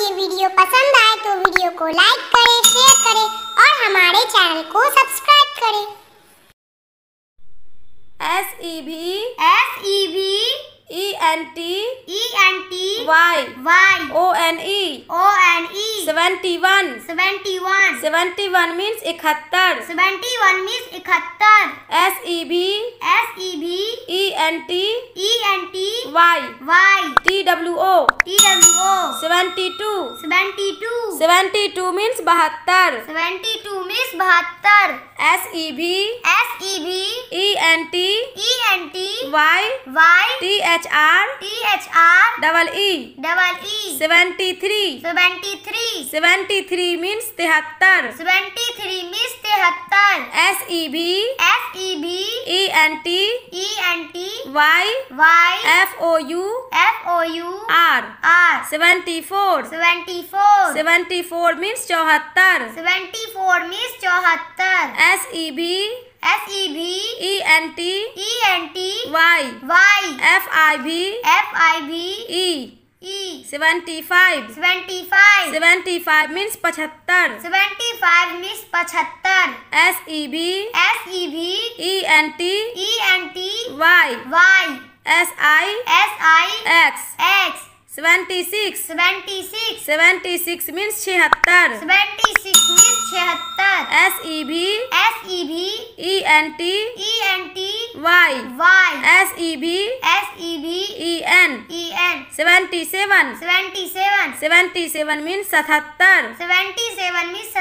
ये वीडियो पसंद आए तो वीडियो को लाइक करें शेयर करें और हमारे चैनल को सब्सक्राइब करें S E B S E B E N T E N T Y Y O N E O N E seventy one seventy one seventy one means इकहत्तर seventy one means इकहत्तर S E B N T E N T Y Y T W O T W O seventy two seventy two seventy two means बहत्तर seventy two means बहत्तर S E B S E B E N T E N T Y Y T H R T H R double E double E seventy three seventy three seventy three means तिहत्तर seventy three means तिहत्तर S E B S E N T E N T Y Y F O U F O U R R seventy four seventy four seventy four means चौहत्तर seventy four means चौहत्तर S E B S E B E N T E N T Y Y F I B F I B E seventy five seventy five seventy five means पचहत्तर seventy five means पचहत्तर S E B S E B E N T E N T Y Y S I S I X X seventy six seventy six seventy six means छिहत्तर seventy six means छिहत्तर S E B S E B E N T E N T Y Y S E B S E B E N E N seventy seven seventy seven seventy seven means सतहत्तर seventy seven means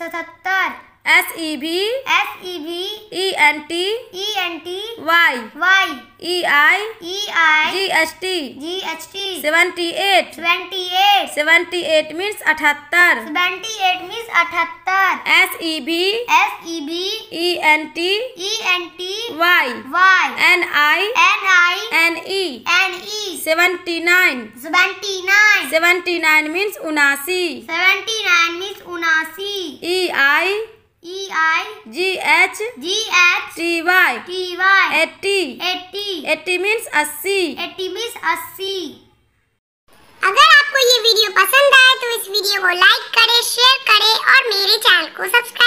सतहत्तर S E B S E B E N T E N T Y Y E I E I G H T G H T seventy eight seventy eight seventy eight means अठहत्तर seventy eight means अठहत्तर S E B S E B E N T E N T Y Y N I N I N E N E seventy nine seventy nine seventy nine means उनासी seventy nine means उनासी E e I E I G H G H T Y T Y eighty eighty eighty means अस्सी eighty means अस्सी अगर आपको ये video पसंद आए तो इस वीडियो को लाइक करें शेयर करें और मेरे चैनल को सब्सक्राइब